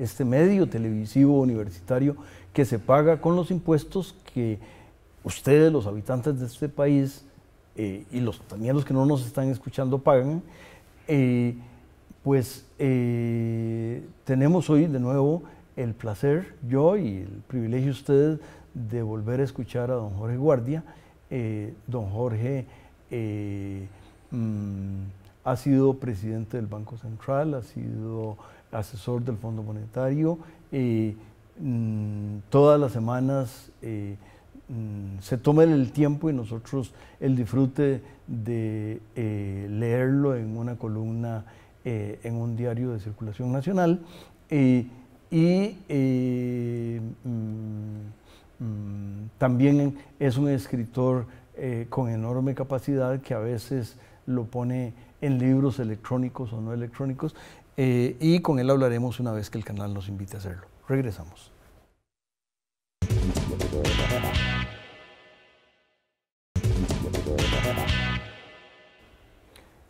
este medio televisivo universitario que se paga con los impuestos que ustedes, los habitantes de este país, eh, y también los que no nos están escuchando pagan, eh, pues eh, tenemos hoy de nuevo el placer, yo y el privilegio ustedes, de volver a escuchar a don Jorge Guardia. don Jorge... Mm, ha sido presidente del Banco Central, ha sido asesor del Fondo Monetario. Eh, mm, todas las semanas eh, mm, se toma el tiempo y nosotros el disfrute de eh, leerlo en una columna en un diario de circulación nacional. y mm, también es un escritor con enorme capacidad que a veces lo pone en libros electrónicos o no electrónicos, eh, y con él hablaremos una vez que el canal nos invite a hacerlo. Regresamos.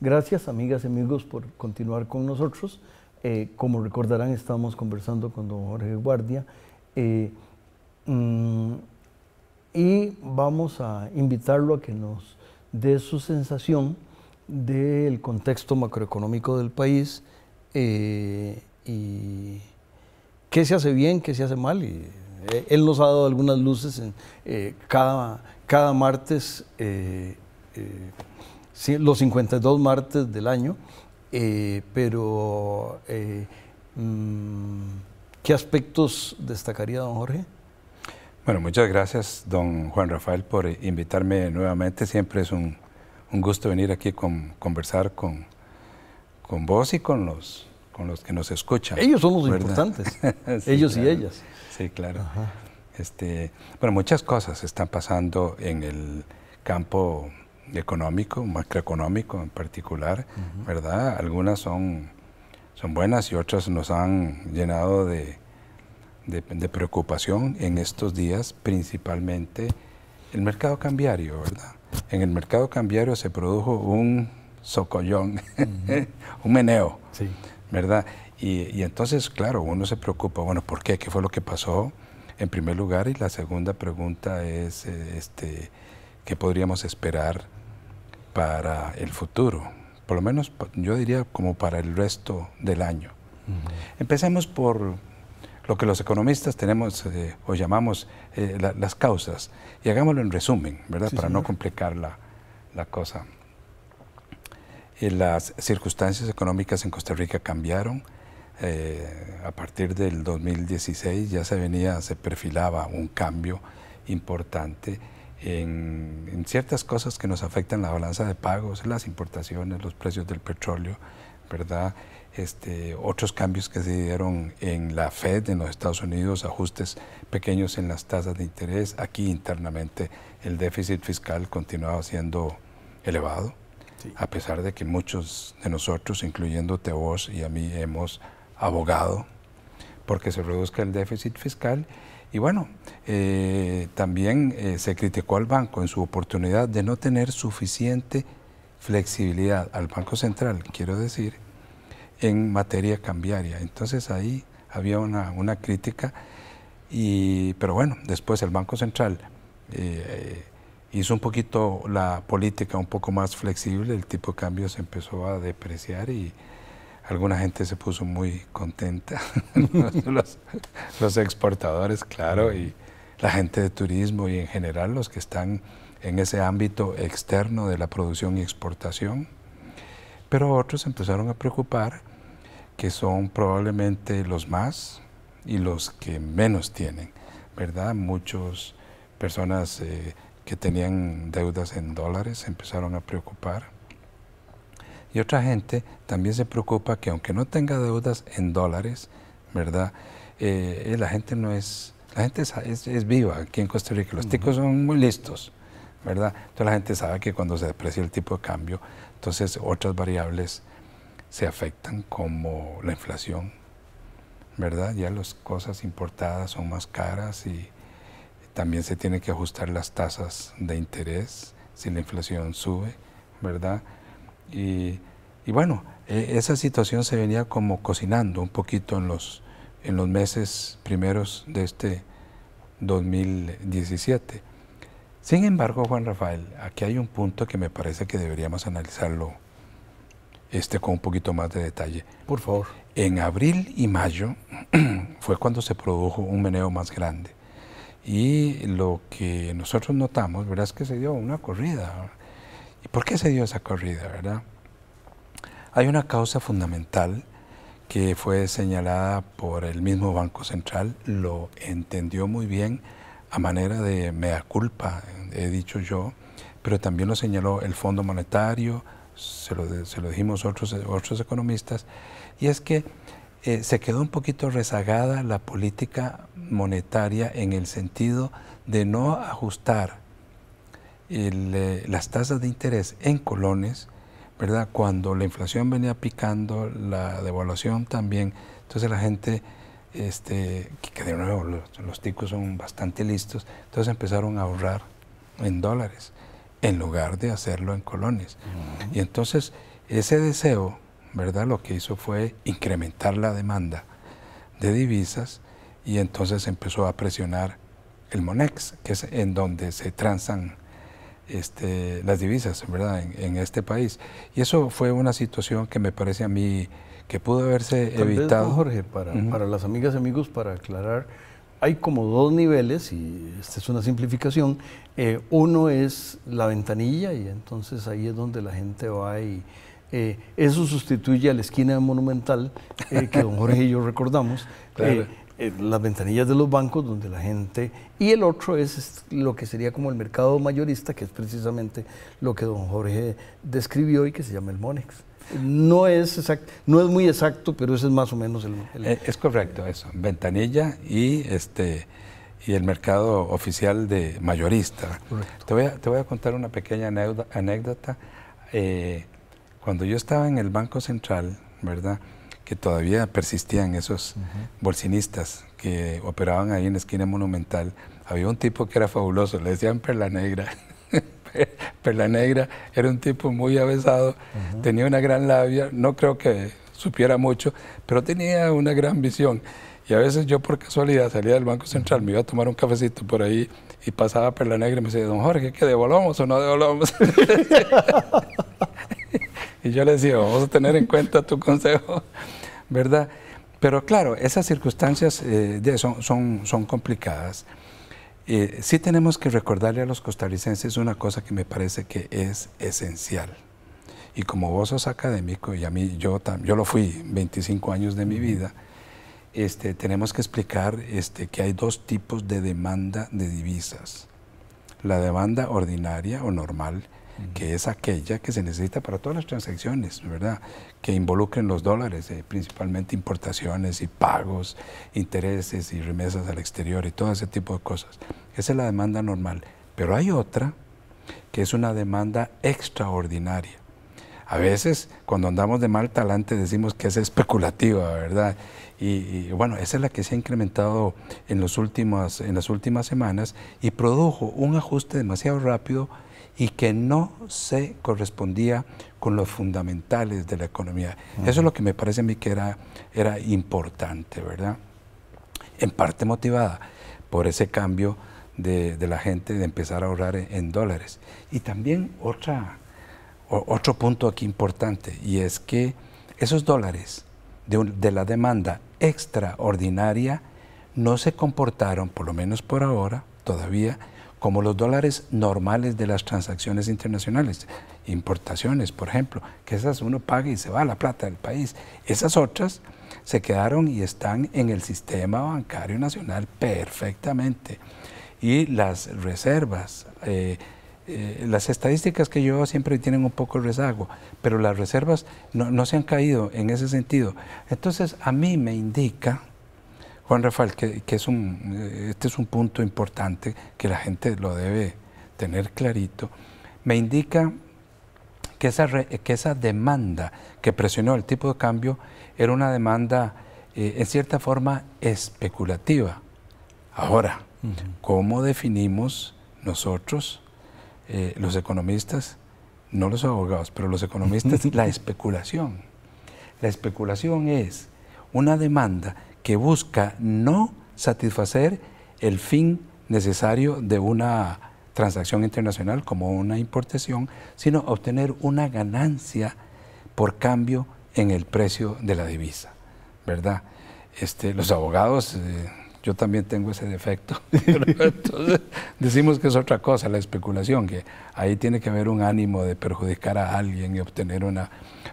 Gracias amigas y amigos por continuar con nosotros. Eh, como recordarán, estamos conversando con don Jorge Guardia eh, mm, y vamos a invitarlo a que nos dé su sensación del contexto macroeconómico del país eh, y qué se hace bien, qué se hace mal. Eh, él nos ha dado algunas luces eh, cada, cada martes, los 52 martes del año, pero mm, ¿qué aspectos destacaría don Jorge? Bueno, muchas gracias, don Juan Rafael, por invitarme nuevamente. Siempre es un un gusto venir aquí con conversar con, con vos y con los, con los que nos escuchan. Ellos son los importantes, ellos y ellas. Sí, claro. Este, bueno, muchas cosas están pasando en el campo económico, macroeconómico en particular, ¿verdad? Algunas son, son buenas y otras nos han llenado de, preocupación en estos días, principalmente el mercado cambiario, ¿verdad? en el mercado cambiario se produjo un socollón, un meneo, ¿verdad? Y, entonces, claro, uno se preocupa, bueno, ¿por qué? ¿Qué fue lo que pasó? En primer lugar, y la segunda pregunta es, eh, este, ¿qué podríamos esperar para el futuro? Por lo menos, yo diría, como para el resto del año. Empecemos por lo que los economistas tenemos eh, o llamamos eh, las causas. Y hagámoslo en resumen, ¿verdad? Para no complicar la, cosa. Eh, las circunstancias económicas en Costa Rica cambiaron. a partir del 2016 ya se venía, se perfilaba un cambio importante en, en ciertas cosas que nos afectan la balanza de pagos, las importaciones, los precios del petróleo, ¿verdad? Este, otros cambios que se dieron en la Fed en los Estados Unidos, ajustes pequeños en las tasas de interés. Aquí internamente el déficit fiscal continuaba siendo elevado, a pesar de que muchos de nosotros, incluyéndote vos y a mí, hemos abogado porque se reduzca el déficit fiscal. Y bueno, eh, también eh, se criticó al banco en su oportunidad de no tener suficiente flexibilidad al Banco Central, quiero decir, en materia cambiaria. Entonces ahí había una, una crítica, y, pero bueno, después el Banco Central eh, hizo un poquito la política un poco más flexible, el tipo de cambio se empezó a depreciar y alguna gente se puso muy contenta, los, los exportadores, claro, y la gente de turismo y en general los que están en ese ámbito externo de la producción y exportación, pero otros empezaron a preocupar que son probablemente los más y los que menos tienen, ¿verdad? Muchas personas eh, que tenían deudas en dólares empezaron a preocupar. Y otra gente también se preocupa que aunque no tenga deudas en dólares, ¿verdad? Eh, eh, la gente no es, la gente es viva aquí en Costa Rica, los ticos son muy listos. ¿verdad? Entonces la gente sabe que cuando se deprecia el tipo de cambio, entonces otras variables se afectan como la inflación, ¿verdad? Ya las cosas importadas son más caras y también se tienen que ajustar las tasas de interés si la inflación sube, ¿verdad? Y, bueno, e, esa situación se venía como cocinando un poquito en los, en los meses primeros de este 2017. Sin embargo, Juan Rafael, aquí hay un punto que me parece que deberíamos analizarlo este, con un poquito más de detalle. Por favor. En abril y mayo fue cuando se produjo un meneo más grande. Y lo que nosotros notamos, ¿verdad? Es que se dio una corrida. ¿Y por qué se dio esa corrida, verdad? Hay una causa fundamental que fue señalada por el mismo Banco Central, lo entendió muy bien a manera de mea culpa, he dicho yo, pero también lo señaló el Fondo Monetario, se lo, dijimos otros, otros economistas, y es que eh, se quedó un poquito rezagada la política monetaria en el sentido de no ajustar eh, las tasas de interés en colones, ¿verdad? Cuando la inflación venía picando, la devaluación también, entonces la gente este, que de nuevo los, ticos son bastante listos, entonces empezaron a ahorrar en dólares en lugar de hacerlo en colones. Y entonces ese deseo, ¿verdad? Lo que hizo fue incrementar la demanda de divisas y entonces empezó a presionar el Monex, que es en donde se transan este, las divisas, ¿verdad? en este país. Y eso fue una situación que me parece a mí que pudo haberse evitado. Jorge, para, las amigas y amigos, para aclarar, hay como dos niveles, y esta es una simplificación. Eh, uno es la ventanilla, y entonces ahí es donde la gente va y eh, eso sustituye a la esquina monumental eh, que don Jorge y yo recordamos. las ventanillas de los bancos donde la gente... Y el otro es, es lo que sería como el mercado mayorista, que es precisamente lo que don Jorge describió y que se llama el Monex. No es, exacto no es muy exacto, pero ese es más o menos el... Eh, es correcto eso, ventanilla y, este, y el mercado oficial de mayorista. Te voy, a, te voy a contar una pequeña anécdota. Eh, cuando yo estaba en el Banco Central, ¿verdad? que todavía persistían esos bolsinistas que operaban ahí en la esquina monumental, había un tipo que era fabuloso, le decían perla negra. Perla Negra, era un tipo muy avesado, tenía una gran labia, no creo que supiera mucho, pero tenía una gran visión. Y a veces yo por casualidad salía del Banco Central, me iba a tomar un cafecito por ahí y pasaba Perla Negra y me decía, don Jorge, ¿qué devolvamos o no devolvamos? y yo le decía, vamos a tener en cuenta tu consejo, ¿verdad? Pero claro, esas circunstancias eh, son, son complicadas. Si eh, sí tenemos que recordarle a los costarricenses una cosa que me parece que es esencial. Y como vos sos académico, y a mí yo, yo lo fui 25 años de mi vida, este, tenemos que explicar este, que hay dos tipos de demanda de divisas. La demanda ordinaria o normal, que es aquella que se necesita para todas las transacciones, ¿verdad? Que involucren los dólares, eh, principalmente importaciones y pagos, intereses y remesas al exterior y todo ese tipo de cosas. Esa es la demanda normal. Pero hay otra que es una demanda extraordinaria. A veces, cuando andamos de mal talante, decimos que es especulativa, ¿verdad? Y, bueno, esa es la que se ha incrementado en, los últimos, en las últimas semanas y produjo un ajuste demasiado rápido y que no se correspondía con los fundamentales de la economía. Eso es lo que me parece a mí que era, era importante, ¿verdad? En parte motivada por ese cambio de, la gente de empezar a ahorrar en, dólares. Y también otra, otro punto aquí importante, y es que esos dólares de, de la demanda extraordinaria no se comportaron, por lo menos por ahora, todavía, como los dólares normales de las transacciones internacionales, importaciones, por ejemplo, que esas uno paga y se va la plata del país. Esas otras se quedaron y están en el sistema bancario nacional perfectamente. Y las reservas, eh, eh, las estadísticas que yo siempre tienen un poco de rezago, pero las reservas no, no se han caído en ese sentido. Entonces, a mí me indica Juan Rafael, que, es este es un punto importante que la gente lo debe tener clarito, me indica que esa, que esa demanda que presionó el tipo de cambio era una demanda eh, en cierta forma especulativa. Ahora, ¿cómo definimos nosotros, eh, los economistas, no los abogados, pero los economistas, la especulación? La especulación es una demanda que busca no satisfacer el fin necesario de una transacción internacional como una importación, sino obtener una ganancia por cambio en el precio de la divisa, ¿verdad? Este, los abogados eh, yo también tengo ese defecto. decimos que es otra cosa la especulación, que ahí tiene que haber un ánimo de perjudicar a alguien y obtener una...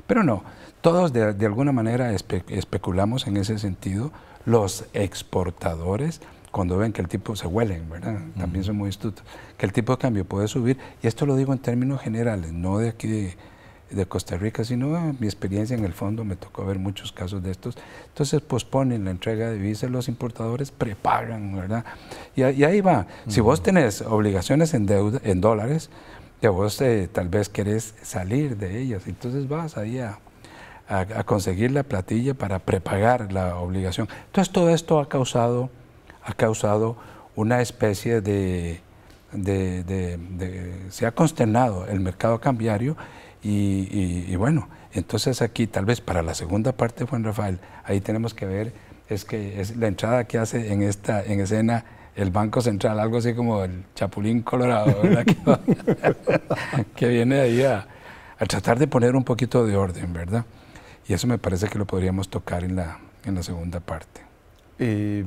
Pero no, todos de, alguna manera especulamos en ese sentido. Los exportadores, cuando ven que el tipo se huelen, ¿verdad? También son muy astutos. Que el tipo de cambio puede subir. Y esto lo digo en términos generales, no de aquí de Costa Rica, sino ah, mi experiencia en el fondo me tocó ver muchos casos de estos. Entonces posponen la entrega de divisas, los importadores prepagan, ¿verdad? Y, ahí va. Si vos tenés obligaciones en, deuda, en dólares, ya vos eh, tal vez querés salir de ellas, entonces vas ahí a, conseguir la platilla para prepagar la obligación. Entonces todo esto ha causado, ha causado una especie de se ha consternado el mercado cambiario y, bueno, entonces aquí tal vez para la segunda parte, Juan Rafael, ahí tenemos que ver, es que es la entrada que hace en esta en escena el Banco Central, algo así como el Chapulín Colorado, ¿verdad? que viene ahí a, tratar de poner un poquito de orden, ¿verdad? Y eso me parece que lo podríamos tocar en la, en la segunda parte. Em,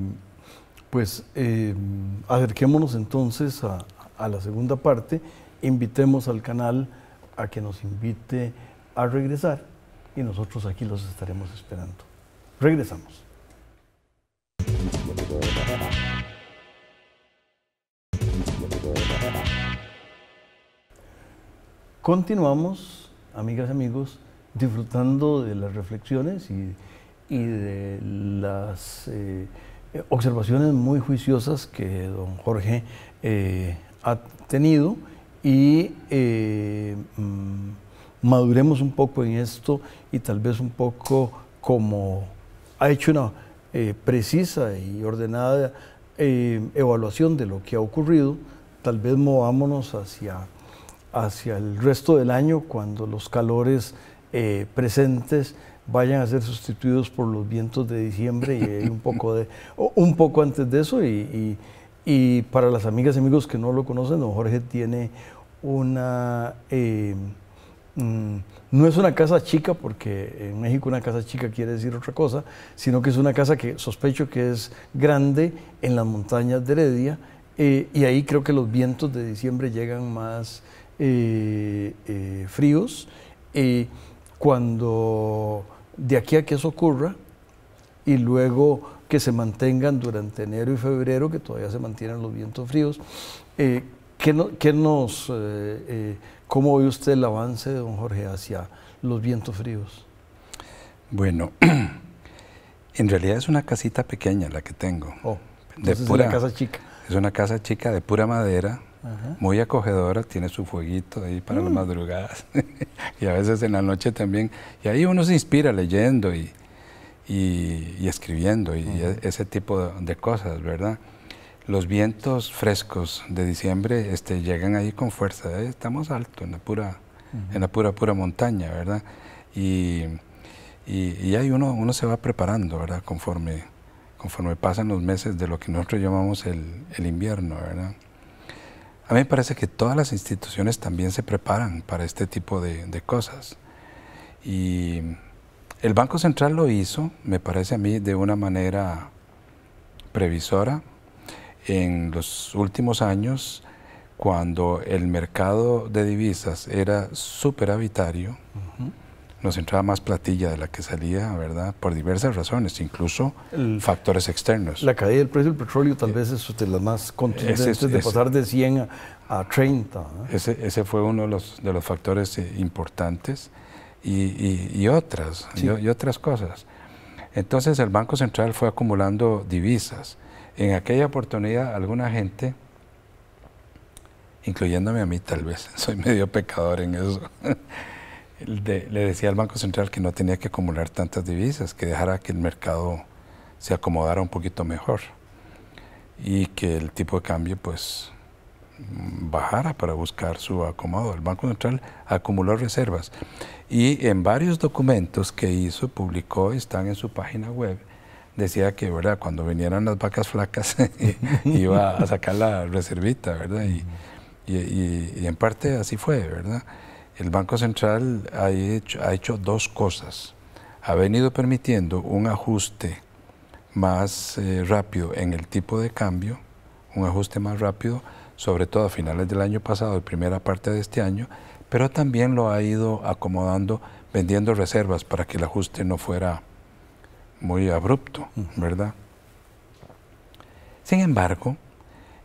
pues em, acerquémonos entonces a, a la segunda parte, invitemos al canal a que nos invite a regresar y nosotros aquí los estaremos esperando. Regresamos. Continuamos, amigas y amigos, disfrutando de las reflexiones y, de las eh, observaciones muy juiciosas que don Jorge eh, ha tenido y eh, mm, maduremos un poco en esto y tal vez un poco como ha hecho una eh, precisa y ordenada eh, evaluación de lo que ha ocurrido, tal vez movámonos hacia, hacia el resto del año cuando los calores presentes vayan a ser sustituidos por los vientos de diciembre y un poco, de, un poco antes de eso y y para las amigas y amigos que no lo conocen, don Jorge tiene una... Eh, mm, no es una casa chica, porque en México una casa chica quiere decir otra cosa, sino que es una casa que sospecho que es grande en las montañas de Heredia, eh, y ahí creo que los vientos de diciembre llegan más eh, fríos. cuando de aquí a que eso ocurra, y luego que se mantengan durante enero y febrero, que todavía se mantienen los vientos fríos. Eh, ¿qué, nos, eh, eh, ¿Cómo ve usted el avance de don Jorge hacia los vientos fríos? Bueno, en realidad es una casita pequeña la que tengo. Oh, de pura, es una casa chica. Es una casa chica de pura madera, muy acogedora, tiene su fueguito ahí para las mm. madrugadas y a veces en la noche también. Y ahí uno se inspira leyendo y, y, escribiendo y ese tipo de, cosas, ¿verdad? Los vientos frescos de diciembre este, llegan ahí con fuerza. ¿eh? Estamos alto en la pura, en la pura, pura montaña, ¿verdad? Y, ahí uno, uno se va preparando, ¿verdad? Conforme, conforme pasan los meses de lo que nosotros llamamos el, invierno, ¿verdad? A mí me parece que todas las instituciones también se preparan para este tipo de, de cosas. Y el Banco Central lo hizo, me parece a mí, de una manera previsora. En los últimos años, cuando el mercado de divisas era superavitario, nos entraba más platilla de la que salía, ¿verdad? Por diversas razones, incluso factores externos. La caída del precio del petróleo tal eh, vez es de las más contundentes, de pasar de 100 a, 30. ¿eh? Ese, fue uno de los, de los factores eh, importantes y, otras, y, otras cosas. Entonces el Banco Central fue acumulando divisas. En aquella oportunidad alguna gente, incluyéndome a mí tal vez, soy medio pecador en eso, le decía al Banco Central que no tenía que acumular tantas divisas, que dejara que el mercado se acomodara un poquito mejor y que el tipo de cambio pues bajara para buscar su acomodo. El Banco Central acumuló reservas y en varios documentos que hizo, publicó, están en su página web, decía que ¿verdad? cuando vinieran las vacas flacas iba a sacar la reservita, ¿verdad? Y, y, en parte así fue, ¿verdad? El Banco Central ha hecho, ha hecho dos cosas. Ha venido permitiendo un ajuste más eh, rápido en el tipo de cambio, un ajuste más rápido sobre todo a finales del año pasado y primera parte de este año, pero también lo ha ido acomodando vendiendo reservas para que el ajuste no fuera muy abrupto, ¿verdad? Sin embargo,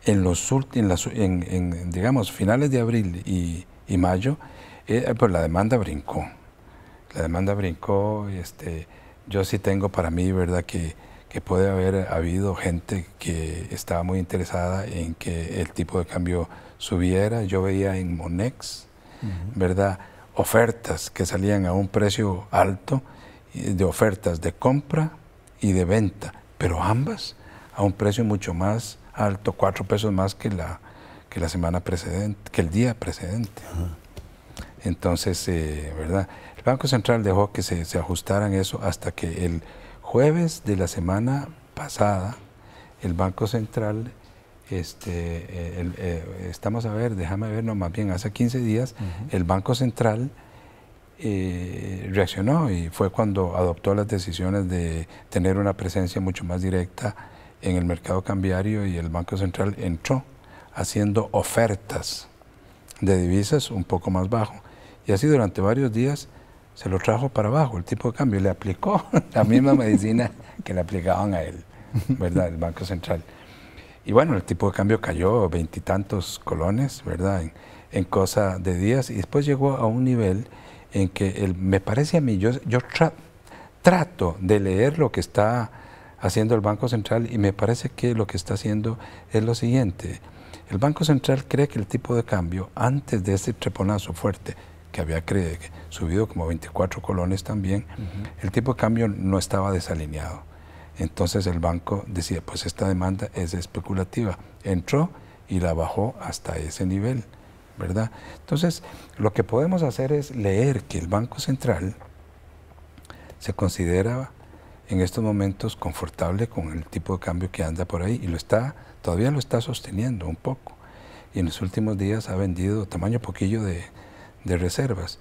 en los en, en, digamos, finales de abril y, mayo, eh, pues la demanda brincó. La demanda brincó, este, yo sí tengo para mí, ¿verdad?, que que puede haber habido gente que estaba muy interesada en que el tipo de cambio subiera. Yo veía en Monex, ¿verdad? Ofertas que salían a un precio alto, de ofertas de compra y de venta, pero ambas a un precio mucho más alto, cuatro pesos más que la, que la semana precedente, que el día precedente. Entonces, eh, ¿verdad? El Banco Central dejó que se ajustaran eso hasta que el jueves de la semana pasada, el Banco Central, este, eh, eh, estamos a ver, déjame ver, no, más bien hace 15 días, el Banco Central eh, reaccionó y fue cuando adoptó las decisiones de tener una presencia mucho más directa en el mercado cambiario y el Banco Central entró haciendo ofertas de divisas un poco más bajo. Y así durante varios días se lo trajo para abajo, el tipo de cambio, le aplicó la misma medicina que le aplicaban a él, ¿verdad? El Banco Central. Y bueno, el tipo de cambio cayó veintitantos colones, ¿verdad? En, cosa de días y después llegó a un nivel en que me parece a mí, yo, trato de leer lo que está haciendo el Banco Central y me parece que lo que está haciendo es lo siguiente. El Banco Central cree que el tipo de cambio, antes de ese treponazo fuerte, que había subido como 24 colones también, el tipo de cambio no estaba desalineado. Entonces el banco decía, pues esta demanda es especulativa. Entró y la bajó hasta ese nivel, ¿verdad? Entonces, lo que podemos hacer es leer que el Banco Central se considera en estos momentos confortable con el tipo de cambio que anda por ahí y lo está, todavía lo está sosteniendo un poco. Y en los últimos días ha vendido tamaño poquillo de, de reservas.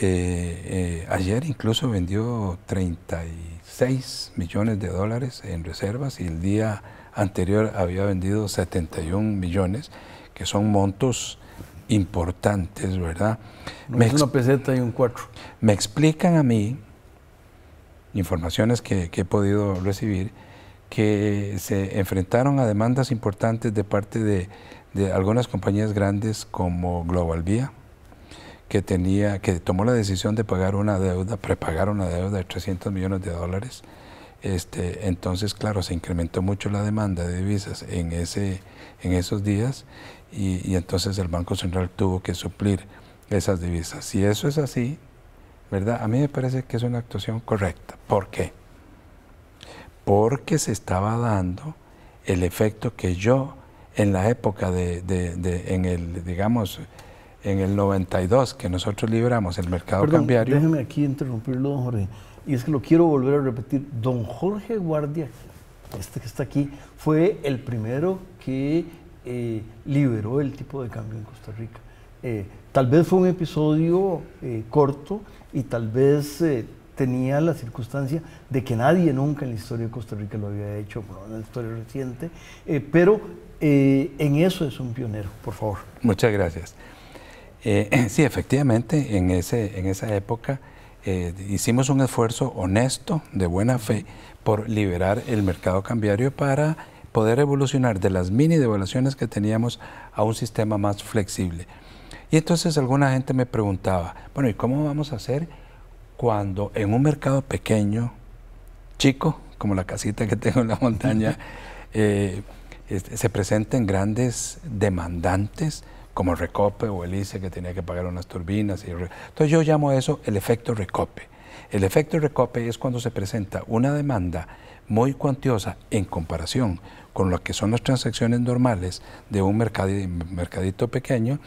Eh, eh, ayer incluso vendió 36 millones de dólares en reservas y el día anterior había vendido 71 millones, que son montos importantes, ¿verdad? No, me una peseta y un cuatro. Me explican a mí, informaciones que, he podido recibir, que se enfrentaron a demandas importantes de parte de, de algunas compañías grandes como Global Vía que tenía, que tomó la decisión de pagar una deuda, prepagar una deuda de 300 millones de dólares. Este, entonces, claro, se incrementó mucho la demanda de divisas en, ese, en esos días y, entonces el Banco Central tuvo que suplir esas divisas. Si eso es así, ¿verdad? A mí me parece que es una actuación correcta. ¿Por qué? Porque se estaba dando el efecto que yo en la época de, de en el, digamos, en el 92 que nosotros liberamos el mercado cambiario. Déjeme aquí interrumpirlo, don Jorge. Y es que lo quiero volver a repetir. Don Jorge Guardia, este que está aquí, fue el primero que eh, liberó el tipo de cambio en Costa Rica. Eh, tal vez fue un episodio eh, corto y tal vez tenía la circunstancia de que nadie nunca en la historia de Costa Rica lo había hecho, bueno, en la historia reciente, pero en eso es un pionero, por favor. Muchas gracias. Eh, sí, efectivamente, en, ese, en esa época eh, hicimos un esfuerzo honesto, de buena fe, por liberar el mercado cambiario para poder evolucionar de las mini devaluaciones que teníamos a un sistema más flexible. Y entonces alguna gente me preguntaba, bueno, ¿y cómo vamos a hacer cuando en un mercado pequeño, chico, como la casita que tengo en la montaña, eh, este, se presenten grandes demandantes como Recope o el ICE que tenía que pagar unas turbinas. Y Entonces yo llamo eso el efecto Recope. El efecto Recope es cuando se presenta una demanda muy cuantiosa en comparación con lo que son las transacciones normales de un mercadito pequeño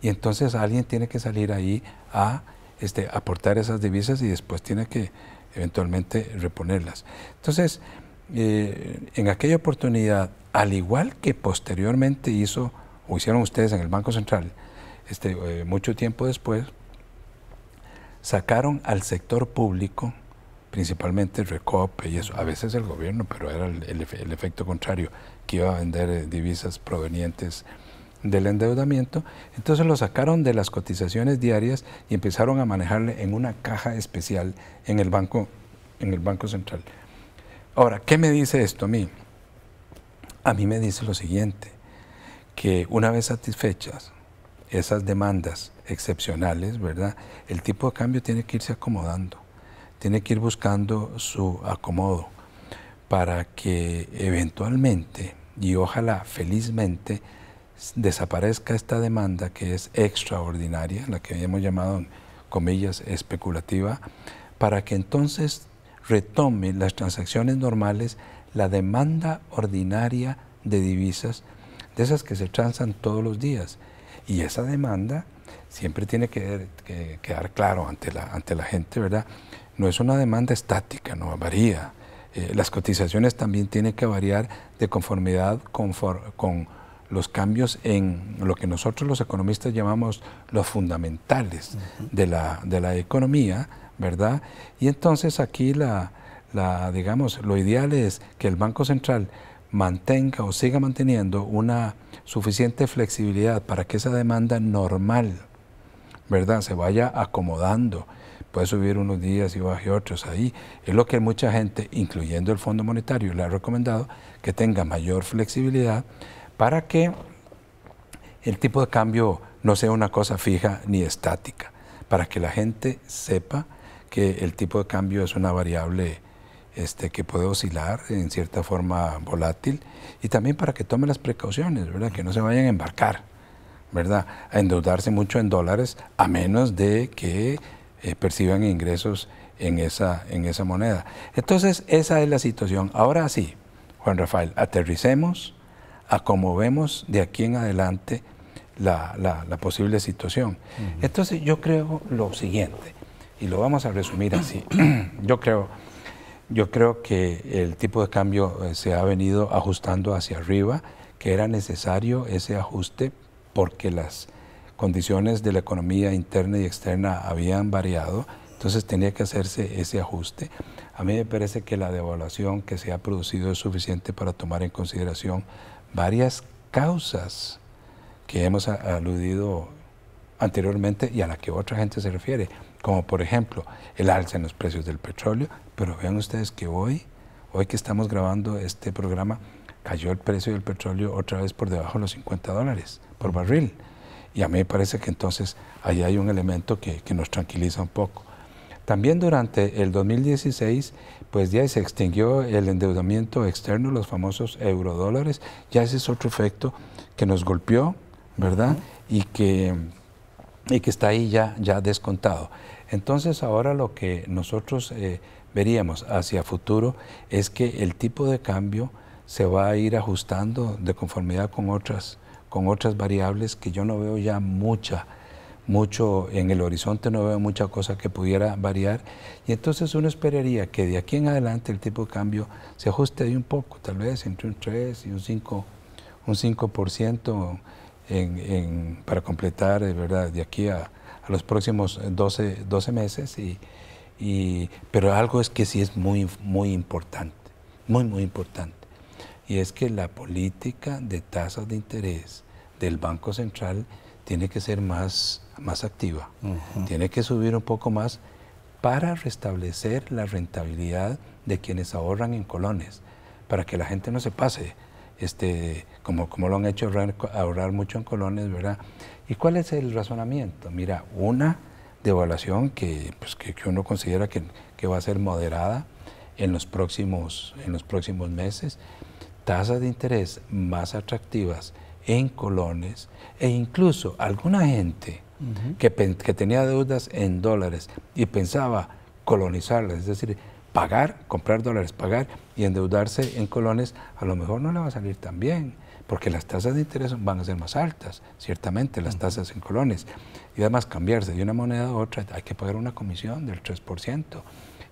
y entonces alguien tiene que salir ahí a este, aportar esas divisas y después tiene que eventualmente reponerlas. Entonces, eh, en aquella oportunidad, al igual que posteriormente hizo o hicieron ustedes en el Banco Central, este, eh, mucho tiempo después, sacaron al sector público, principalmente el Recope y eso, a veces el gobierno, pero era el, efecto contrario, que iba a vender eh, divisas provenientes del endeudamiento, entonces lo sacaron de las cotizaciones diarias y empezaron a manejarle en una caja especial en el Banco, en el banco Central. Ahora, ¿qué me dice esto a mí? A mí me dice lo siguiente, que una vez satisfechas esas demandas excepcionales, ¿verdad? El tipo de cambio tiene que irse acomodando, tiene que ir buscando su acomodo para que eventualmente y ojalá felizmente desaparezca esta demanda que es extraordinaria, la que habíamos llamado, comillas, especulativa, para que entonces retome las transacciones normales la demanda ordinaria de divisas de esas que se transan todos los días. Y esa demanda siempre tiene que, quedar claro ante la, ante la gente, ¿verdad? No es una demanda estática, no varía. Eh, las cotizaciones también tienen que variar de conformidad con los cambios en lo que nosotros los economistas llamamos los fundamentales de, la, economía, ¿verdad? Y entonces aquí la, digamos, lo ideal es que el Banco Central mantenga o siga manteniendo una suficiente flexibilidad para que esa demanda normal, ¿verdad?, se vaya acomodando. Puede subir unos días y baje otros ahí. Es lo que mucha gente, incluyendo el Fondo Monetario, le ha recomendado que tenga mayor flexibilidad para que el tipo de cambio no sea una cosa fija ni estática, para que la gente sepa que el tipo de cambio es una variable este, que puede oscilar en cierta forma volátil y también para que tome las precauciones, ¿verdad? que no se vayan a embarcar, ¿verdad? a endeudarse mucho en dólares a menos de que eh, perciban ingresos en esa, en esa moneda. Entonces, esa es la situación. Ahora sí, Juan Rafael, aterricemos a cómo vemos de aquí en adelante la, la, posible situación. Entonces, yo creo lo siguiente, y lo vamos a resumir así. yo creo yo creo que el tipo de cambio eh, se ha venido ajustando hacia arriba, que era necesario ese ajuste porque las condiciones de la economía interna y externa habían variado, entonces tenía que hacerse ese ajuste. A mí me parece que la devaluación que se ha producido es suficiente para tomar en consideración varias causas que hemos aludido anteriormente y a la que otra gente se refiere, como por ejemplo el alza en los precios del petróleo, pero vean ustedes que hoy, hoy que estamos grabando este programa, cayó el precio del petróleo otra vez por debajo de los 50 dólares por barril. Y a mí me parece que entonces ahí hay un elemento que, nos tranquiliza un poco. También durante el 2016, pues ya se extinguió el endeudamiento externo, los famosos eurodólares, ya ese es otro efecto que nos golpeó, ¿verdad? Y que, y que está ahí ya, ya descontado. Entonces ahora lo que nosotros eh, veríamos hacia futuro es que el tipo de cambio se va a ir ajustando de conformidad con otras, con otras variables que yo no veo ya mucha, mucho en el horizonte, no veo mucha cosa que pudiera variar. Y entonces uno esperaría que de aquí en adelante el tipo de cambio se ajuste de un poco, tal vez entre un 3 y un 5%, un 5% para completar, eh, ¿verdad?, de aquí a, a los próximos 12, 12 meses. Y, pero algo es que sí es muy, muy importante, muy, muy importante. Y es que la política de tasas de interés del Banco Central tiene que ser más, más activa, tiene que subir un poco más para restablecer la rentabilidad de quienes ahorran en colones, para que la gente no se pase, este, como, como lo han hecho ahorrar, ahorrar mucho en colones, ¿verdad? ¿Y cuál es el razonamiento? Mira, una devaluación que, pues, que, uno considera que, va a ser moderada en los, próximos, en los próximos meses, tasas de interés más atractivas en colones e incluso alguna gente que, que tenía deudas en dólares y pensaba colonizarlas, es decir, pagar, comprar dólares, pagar y endeudarse en colones, a lo mejor no le va a salir tan bien porque las tasas de interés van a ser más altas, ciertamente, las tasas en colones. Y además cambiarse de una moneda a otra, hay que pagar una comisión del 3%.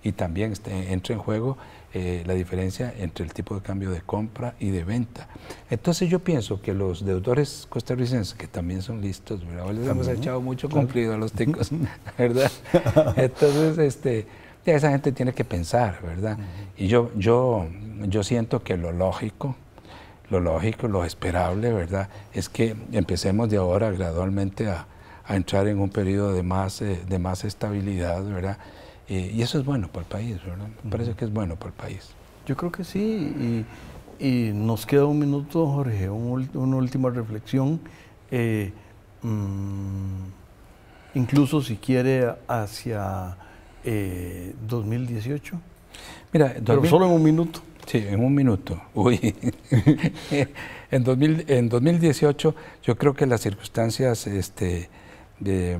Y también este, entra en juego eh, la diferencia entre el tipo de cambio de compra y de venta. Entonces yo pienso que los deudores costarricenses, que también son listos, ¿verdad? les hemos echado mucho cumplido a los ticos, ¿verdad? Entonces, este, esa gente tiene que pensar, ¿verdad? Y yo, yo, yo siento que lo lógico, lo lógico, lo esperable, ¿verdad? Es que empecemos de ahora gradualmente a, entrar en un periodo de más, eh, de más estabilidad, ¿verdad? Eh, y eso es bueno para el país, ¿verdad? parece que es bueno para el país. Yo creo que sí, y, nos queda un minuto, Jorge, una última reflexión. Eh, mm, incluso si quiere hacia 2018. Mira, pero solo en un minuto. Sí, en un minuto. Uy. en, en 2018 yo creo que las circunstancias, este, de,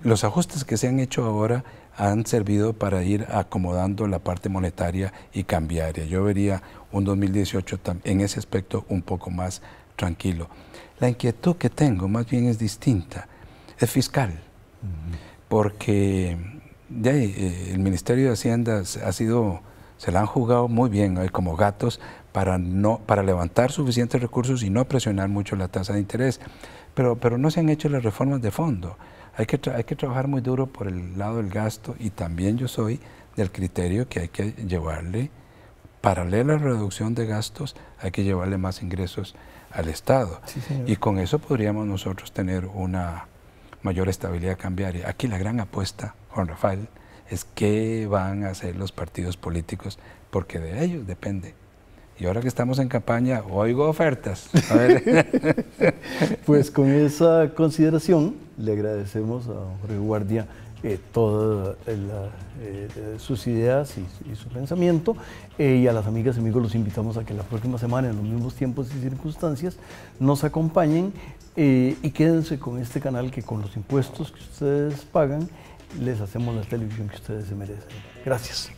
los ajustes que se han hecho ahora han servido para ir acomodando la parte monetaria y cambiaria. Yo vería un 2018 en ese aspecto un poco más tranquilo. La inquietud que tengo más bien es distinta, es fiscal, porque eh, el Ministerio de Hacienda ha sido se la han jugado muy bien hoy como gatos para, no, para levantar suficientes recursos y no presionar mucho la tasa de interés. Pero, pero no se han hecho las reformas de fondo. Hay que, hay que trabajar muy duro por el lado del gasto y también yo soy del criterio que hay que llevarle, paralela a la reducción de gastos, hay que llevarle más ingresos al Estado. y con eso podríamos nosotros tener una mayor estabilidad cambiaria. Aquí la gran apuesta, Juan Rafael, es qué van a hacer los partidos políticos, porque de ellos depende. Y ahora que estamos en campaña, oigo ofertas. pues con esa consideración le agradecemos a Jorge Guardia eh, todas eh, eh, sus ideas y, su pensamiento. y a las amigas y amigos los invitamos a que la próxima semana, en los mismos tiempos y circunstancias, nos acompañen y quédense con este canal que con los impuestos que ustedes pagan, les hacemos la televisión que ustedes se merecen. Gracias.